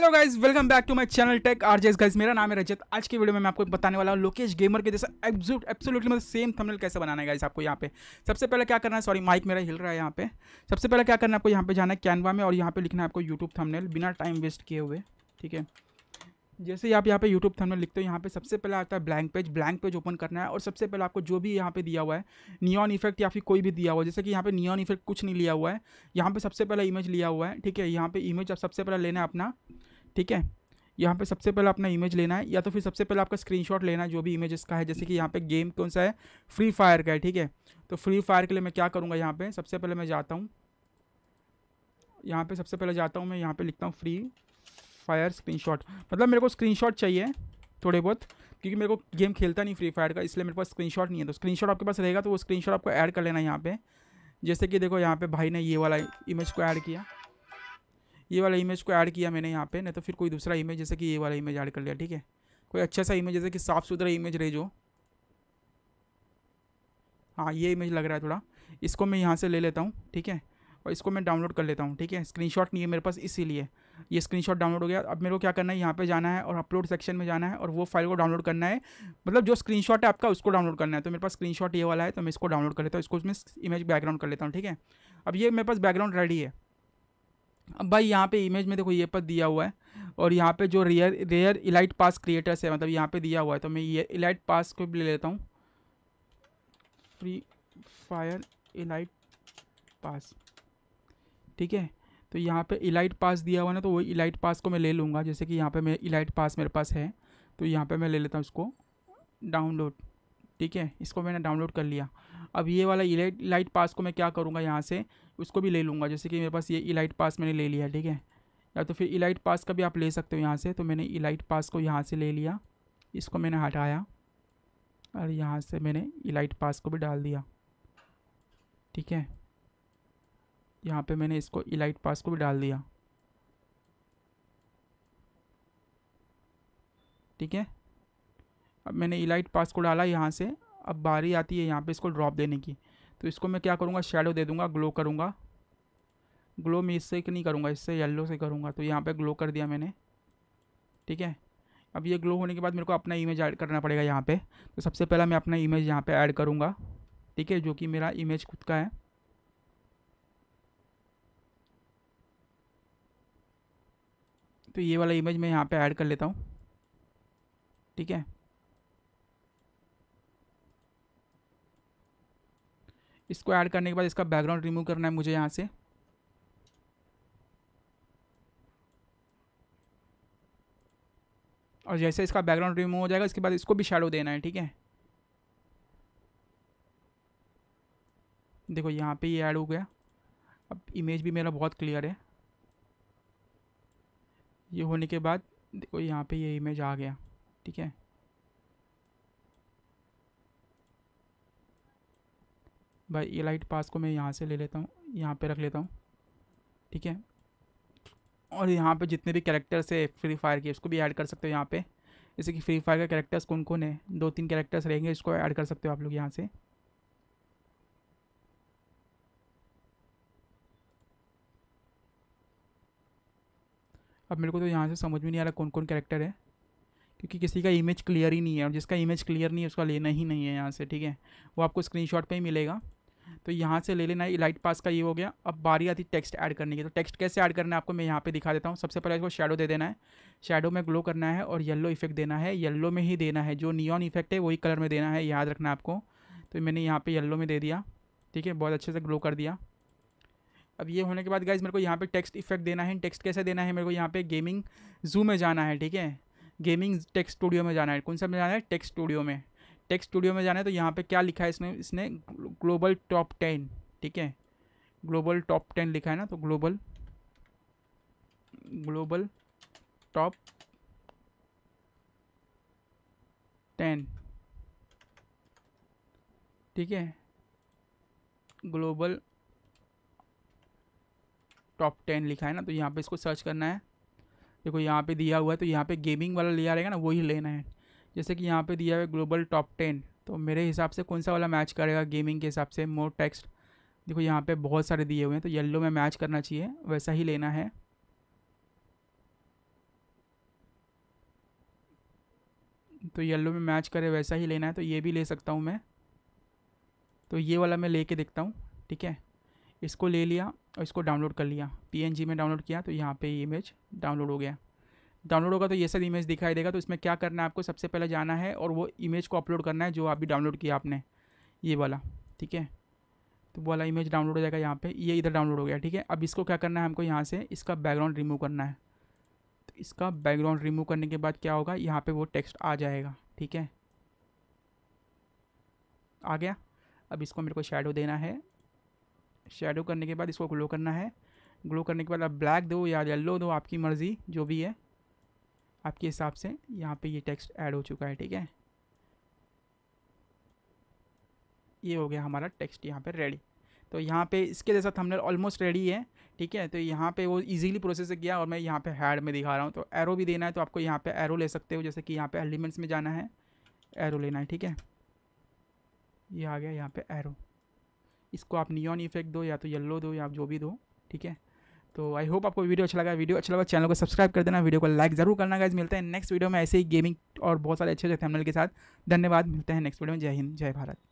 hello guys welcome back to my channel tech RJs guys मेरा नाम है रजत आज की वीडियो में मैं आपको बताने वाला हूँ लोकेश गेमर के जैसा एब्जूट एब्सोल्यूटली मतलब सेम थंबनेल कैसे बनाना है गाइस आपको यहाँ पे सबसे पहले क्या करना है सॉरी माइक मेरा हिल रहा है यहाँ पे सबसे पहले क्या करना है आपको यहाँ पे जाना है कैनवा में और यहाँ पे लिखना है आपको यूट्यूब थमनेल बिना टाइम वेस्ट किए हुए ठीक है जैसे आप यहाँ पे यूट्यूब थंबनेल लिखते हो यहाँ पे सबसे पहले आता है blank page blank page open करना है और सबसे पहले आपको जो भी यहाँ पे दिया हुआ है नियॉन इफेक्ट या फिर कोई भी दिया हुआ है जैसे कि यहाँ पे नियॉन इफेक्ट कुछ नहीं लिया हुआ है यहाँ पे सबसे पहले इमेज लिया हुआ है ठीक है यहाँ पे इमेज आप सबसे पहले लेना है अपना ठीक है यहाँ पे सबसे पहले अपना इमेज लेना है या तो फिर सबसे पहले आपका स्क्रीनशॉट लेना है जो भी इमेज इसका है जैसे कि यहाँ पे गेम कौन सा है फ्री फायर का है ठीक है तो फ्री फायर के लिए मैं क्या करूँगा यहाँ पे सबसे पहले मैं जाता हूँ यहाँ पे सबसे पहले जाता हूँ मैं यहाँ पे लिखता हूँ फ्री फायर स्क्रीनशॉट मतलब मेरे को स्क्रीनशॉट चाहिए थोड़े बहुत क्योंकि मेरे को गेम खेलता नहीं फ्री फायर का इसलिए मेरे पास स्क्रीनशॉट नहीं है तो स्क्रीनशॉट आपके पास रहेगा तो वो स्क्रीनशॉट आपको ऐड कर लेना यहाँ पे जैसे कि देखो यहाँ पे भाई ने ये वाला इमेज को ऐड किया ये वाला इमेज को ऐड किया मैंने यहाँ पर नहीं तो फिर कोई दूसरा इमेज जैसे कि ये वाला इमेज ऐड कर लिया ठीक है कोई अच्छा सा इमेज जैसे कि साफ़ सुथरा इमेज रहे जो हाँ ये इमेज लग रहा है थोड़ा इसको मैं यहाँ से ले लेता हूँ ठीक है और इसको मैं डाउनलोड कर लेता हूँ ठीक है स्क्रीनशॉट नहीं है मेरे पास इसीलिए ये स्क्रीनशॉट डाउनलोड हो गया अब मेरे को क्या करना है यहाँ पे जाना है और अपलोड सेक्शन में जाना है और वो फाइल को डाउनलोड करना है मतलब जो स्क्रीनशॉट है आपका उसको डाउनलोड करना है तो मेरे पास स्क्रीनशॉट ये वाला है तो मैं इसको डाउनलोड कर लेता हूँ इसको उसमें इमेज बैकग्राउंड कर लेता हूँ ठीक है अब ये मेरे पास बैकग्राउंड रेडी है अब भाई यहाँ पे इमेज में देखो ये पर दिया हुआ है और यहाँ पे जो rare rare elite pass creators है मतलब यहाँ पे दिया हुआ है तो मैं ये इलाइट पास को भी ले लेता हूँ फ्री फायर इलाइट पास ठीक है तो यहाँ पे इलाइट पास दिया हुआ ना तो वही इलाइट पास को मैं ले लूँगा जैसे कि यहाँ पे मैं इलाइट पास मेरे पास है तो यहाँ पे मैं ले लेता हूँ इसको डाउनलोड ठीक है इसको मैंने डाउनलोड कर लिया अब ये वाला इलाइट इलाइट पास को मैं क्या करूँगा यहाँ से उसको भी ले लूँगा जैसे कि मेरे पास ये इलाइट पास मैंने ले लिया ठीक है या तो फिर इलाइट पास का भी आप ले सकते हो यहाँ से तो मैंने इलाइट पास को यहाँ से ले लिया इसको मैंने हटाया और यहाँ से मैंने इलाइट पास को भी डाल दिया ठीक है यहाँ पे मैंने इसको इलाइट पास को भी डाल दिया ठीक है अब मैंने इलाइट पास को डाला यहाँ से अब बारी आती है यहाँ पे इसको ड्रॉप देने की तो इसको मैं क्या करूँगा शेडो दे दूँगा ग्लो करूँगा ग्लो मैं इससे नहीं करूँगा इससे येल्लो से करूँगा तो यहाँ पर ग्लो कर दिया मैंने ठीक है अब ये ग्लो होने के बाद मेरे को अपना इमेज ऐड करना पड़ेगा यहाँ पे तो सबसे पहला मैं अपना इमेज यहाँ पे ऐड करूँगा ठीक है जो कि मेरा इमेज खुद का है तो ये वाला इमेज मैं यहाँ पे ऐड कर लेता हूँ ठीक है इसको ऐड करने के बाद इसका बैकग्राउंड रिमूव करना है मुझे यहाँ से और जैसे इसका बैकग्राउंड रिमूव हो जाएगा इसके बाद इसको भी शेडो देना है ठीक है देखो यहाँ पे ये ऐड हो गया अब इमेज भी मेरा बहुत क्लियर है ये होने के बाद देखो यहाँ पे ये इमेज आ गया ठीक है भाई ये लाइट पास को मैं यहाँ से ले लेता हूँ यहाँ पे रख लेता हूँ ठीक है और यहाँ पे जितने भी कैरेक्टर्स है फ्री फायर के उसको भी ऐड कर सकते हो यहाँ पे जैसे कि फ्री फायर के कैरेक्टर्स कौन कौन है दो तीन कैरेक्टर्स रहेंगे इसको ऐड कर सकते हो आप लोग यहाँ से अब मेरे को तो यहाँ से समझ में नहीं आ रहा कौन कौन कैरेक्टर है क्योंकि किसी का इमेज क्लियर ही नहीं है और जिसका इमेज क्लियर नहीं है उसका लेना ही नहीं है यहाँ से ठीक है वो आपको स्क्रीनशॉट पे ही मिलेगा तो यहाँ से ले लेना है लाइट पास का ये हो गया अब बारी आती टेक्स्ट ऐड करने की तो टेक्स्ट कैसे ऐड करना है आपको मैं यहाँ पे दिखा देता हूँ सबसे पहले इसको शेडो दे देना है शेडो में ग्लो करना है और येलो इफेक्ट देना है येलो में ही देना है जो नियॉन इफेक्ट है वही कलर में देना है याद रखना आपको तो मैंने यहाँ पर येल्लो में दे दिया ठीक है बहुत अच्छे से ग्लो कर दिया अब ये होने के बाद गाइज मेरे को यहाँ पे टेक्स्ट इफेक्ट देना है टेक्स्ट कैसे देना है मेरे को यहाँ पे गेमिंग जू में जाना है ठीक है गेमिंग टेक्स्ट स्टूडियो में जाना है कौन सा में जाना है टेक्स्ट स्टूडियो में टेक्स्ट स्टूडियो में जाना है तो यहाँ पे क्या लिखा है इसमें इसने ग्लोबल टॉप टेन ठीक है ग्लोबल टॉप टेन लिखा है ना तो ग्लोबल ग्लोबल टॉप टेन ठीक है ग्लोबल टॉप टेन लिखा है ना तो यहाँ पे इसको सर्च करना है देखो यहाँ पे दिया हुआ है तो यहाँ पे गेमिंग वाला लिया रहेगा ना वही लेना है जैसे कि यहाँ पे दिया हुआ है ग्लोबल टॉप टेन तो मेरे हिसाब से कौन सा वाला मैच करेगा गेमिंग के हिसाब से मोर टेक्स्ट देखो यहाँ पे बहुत सारे दिए हुए हैं तो येल्लो में मैच करना चाहिए वैसा ही लेना है तो येल्लो में मैच करे वैसा ही लेना है तो ये भी ले सकता हूँ मैं तो ये वाला मैं ले देखता हूँ ठीक है इसको ले लिया और इसको डाउनलोड कर लिया पी में डाउनलोड किया तो यहाँ पर इमेज डाउनलोड हो गया डाउनलोड होगा तो ये सब इमेज दिखाई देगा तो इसमें क्या करना है आपको सबसे पहले जाना है और वो इमेज को अपलोड करना है जो अभी डाउनलोड किया आपने ये वाला ठीक है तो वो वाला इमेज डाउनलोड हो जाएगा यहाँ पे ये इधर डाउनलोड हो गया ठीक है अब इसको क्या करना है हमको यहाँ से इसका बैकग्राउंड रिमूव करना है तो इसका बैकग्राउंड रिमूव करने के बाद क्या होगा यहाँ पे वो टेक्स्ट आ जाएगा ठीक है आ गया अब इसको मेरे को शेडो देना है शेडो करने के बाद इसको ग्लो करना है ग्लो करने के बाद आप ब्लैक दो या येल्लो दो आपकी मर्ज़ी जो भी है आपके हिसाब से यहाँ पे ये टेक्स्ट ऐड हो चुका है ठीक है ये हो गया हमारा टेक्स्ट यहाँ पे रेडी तो यहाँ पे इसके जैसा थंबनेल ऑलमोस्ट रेडी है ठीक है तो यहाँ पे वो इजीली प्रोसेस किया और मैं यहाँ पे हैड में दिखा रहा हूँ तो एरो भी देना है तो आपको यहाँ पे एरो ले सकते हो जैसे कि यहाँ पे एलिमेंट्स में जाना है एरो लेना है ठीक है ये आ गया यहाँ पे एरो इसको आप नियॉन इफेक्ट दो या तो येल्लो दो या जो भी दो ठीक है तो आई होप आपको वीडियो अच्छा लगा वीडियो अच्छा लगा चैनल को सब्सक्राइब कर देना वीडियो को लाइक जरूर करना गाइज मिलते हैं नेक्स्ट वीडियो में ऐसे ही गेमिंग और बहुत सारे अच्छे अच्छे थैमल के साथ धन्यवाद मिलते हैं नेक्स्ट वीडियो में जय हिंद जय भारत